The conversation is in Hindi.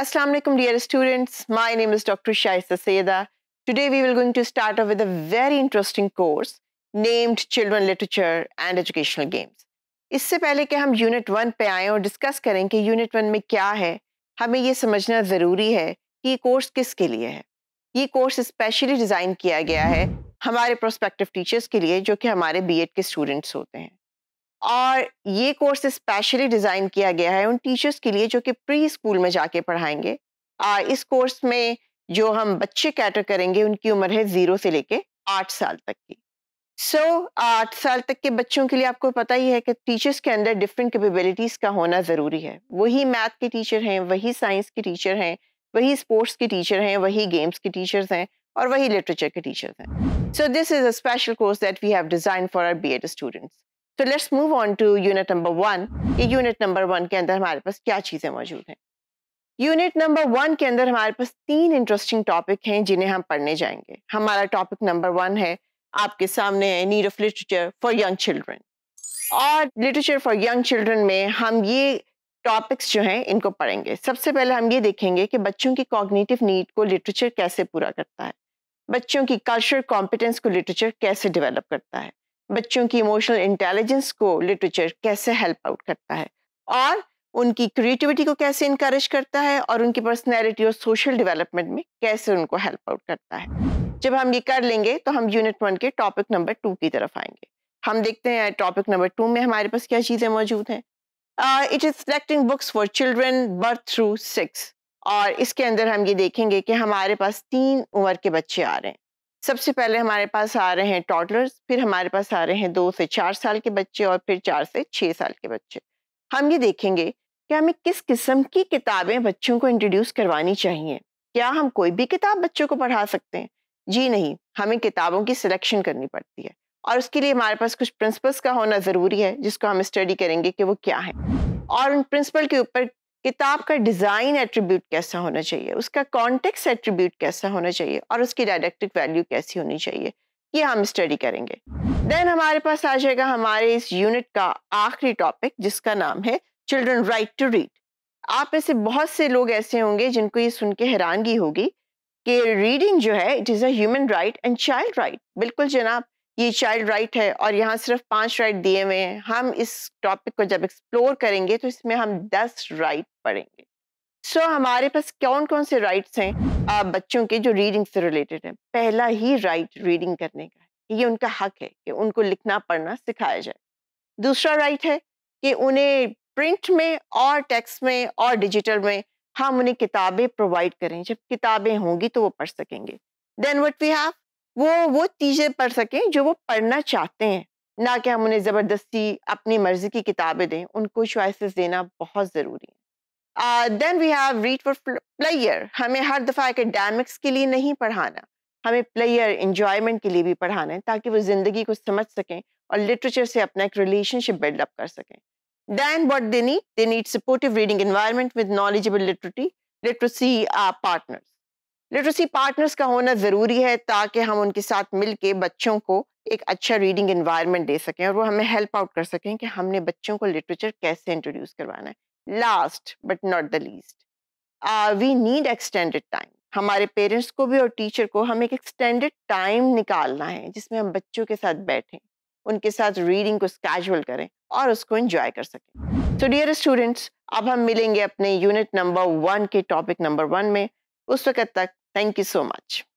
Assalamu alaikum dear students, my name is Dr. Shaisa Saida Today we will going to start off with a very interesting course named Children Literature and Educational Games. इससे पहले कि हम यूनिट वन पे आएँ और डिस्कस करें कि यूनिट वन में क्या है हमें ये समझना ज़रूरी है कि ये कोर्स किसके liye hai ye course specially design kiya gaya hai hamare prospective teachers ke liye jo ki hamare B Ed ke students hote hain और ये कोर्स स्पेशली डिज़ाइन किया गया है उन टीचर्स के लिए जो कि प्री स्कूल में जाके पढ़ाएंगे और इस कोर्स में जो हम बच्चे कैटर करेंगे उनकी उम्र है ज़ीरो से लेके आठ साल तक की सो so, आठ साल तक के बच्चों के लिए आपको पता ही है कि टीचर्स के अंदर डिफरेंट कैपेबिलिटीज़ का होना ज़रूरी है वही मैथ के टीचर हैं वही साइंस के टीचर हैं वही स्पोर्ट्स के टीचर हैं वही गेम्स के टीचर्स हैं और वही लिटरेचर के टीचर्स हैं so this is a special course that we have design for our B Ed students तो let's move on to unit number one ये यूनिट नंबर वन के अंदर हमारे पास क्या चीज़ें मौजूद हैं यूनिट नंबर वन के अंदर हमारे पास तीन इंटरेस्टिंग टॉपिक हैं जिन्हें हम पढ़ने जाएंगे हमारा टॉपिक नंबर वन है आपके सामने है need of literature for young children और लिटरेचर फॉर यंग चिल्ड्रन में हम ये टॉपिक्स जो हैं इनको पढ़ेंगे सबसे पहले हम ये देखेंगे कि बच्चों की कॉग्निटिव नीड को लिटरेचर कैसे पूरा करता है बच्चों की कल्चर कॉम्पिटेंस को लिटरेचर कैसे डिवेलप करता है बच्चों की इमोशनल इंटेलिजेंस को लिटरेचर कैसे हेल्प आउट करता है और उनकी क्रिएटिविटी को कैसे इनकरेज करता है और उनकी पर्सनैलिटी और सोशल डेवलपमेंट में कैसे उनको हेल्प आउट करता है जब हम ये कर लेंगे तो हम यूनिट वन के टॉपिक नंबर टू की तरफ आएंगे हम देखते हैं टॉपिक नंबर टू में हमारे पास क्या चीज़ें मौजूद हैं it is selecting books for children birth through six और इसके अंदर हम ये देखेंगे कि हमारे पास तीन उम्र के बच्चे आ रहे हैं सबसे पहले हमारे पास आ रहे हैं टॉडलर्स फिर हमारे पास आ रहे हैं दो से चार साल के बच्चे और फिर चार से छः साल के बच्चे हम ये देखेंगे कि हमें किस किस्म की किताबें बच्चों को इंट्रोड्यूस करवानी चाहिए क्या हम कोई भी किताब बच्चों को पढ़ा सकते हैं जी नहीं हमें किताबों की सिलेक्शन करनी पड़ती है और उसके लिए हमारे पास कुछ प्रिंसिपल्स का होना ज़रूरी है जिसको हम स्टडी करेंगे कि वो क्या है और उन प्रिंसिपल के ऊपर किताब का डिज़ाइन एट्रीब्यूट कैसा होना चाहिए उसका कॉन्टेक्स एट्रीब्यूट कैसा होना चाहिए और उसकी डायरेक्टिक वैल्यू कैसी होनी चाहिए ये हम स्टडी करेंगे देन हमारे पास आ जाएगा हमारे इस यूनिट का आखिरी टॉपिक जिसका नाम है चिल्ड्रन राइट टू रीड आप में से बहुत से लोग ऐसे होंगे जिनको ये सुन के हैरानगी होगी कि रीडिंग जो है it is a human right and child right बिल्कुल जनाब ये चाइल्ड राइट है और यहाँ सिर्फ पांच राइट दिए हुए हैं हम इस टॉपिक को जब एक्सप्लोर करेंगे तो इसमें हम दस राइट पढ़ेंगे सो so, हमारे पास कौन कौन से राइट्स हैं आ, बच्चों के जो रीडिंग से रिलेटेड है पहला ही राइट रीडिंग करने का है ये उनका हक है कि उनको लिखना पढ़ना सिखाया जाए दूसरा राइट है कि उन्हें प्रिंट में और टेक्स्ट में और डिजिटल में हम उन्हें किताबें प्रोवाइड करें जब किताबें होंगी तो वो पढ़ सकेंगे देन वट वी हैव वो वो चीज़ें पढ़ सकें जो वो पढ़ना चाहते हैं ना कि हम उन्हें ज़बरदस्ती अपनी मर्ज़ी की किताबें दें उनको चॉइसेस देना बहुत ज़रूरी है then we have read for pleasure हमें हर दफ़ा एकेडमिक्स के लिए नहीं पढ़ाना हमें प्लेयर इंजॉयमेंट के लिए भी पढ़ाना है ताकि वो ज़िंदगी को समझ सकें और लिटरेचर से अपना एक रिलेशनशिप बिल्डअप कर सकें than what they need they need supportive reading environment with knowledgeable literate literacy partners literacy partners का होना ज़रूरी है ताकि हम उनके साथ मिल के बच्चों को एक अच्छा रीडिंग इन्वायरमेंट दे सकें और वो हमें हेल्प आउट कर सकें कि हमने बच्चों को लिटरेचर कैसे इंट्रोड्यूस करवाना है last but not the least we need extended time हमारे पेरेंट्स को भी और टीचर को हमें एक एक्सटेंडेड टाइम निकालना है जिसमें हम बच्चों के साथ बैठें उनके साथ रीडिंग को कैजुअल करें और उसको इंजॉय कर सकें तो डियर स्टूडेंट्स अब हम मिलेंगे अपने यूनिट नंबर वन के टॉपिक नंबर वन में उस वक्त तक Thank you so much.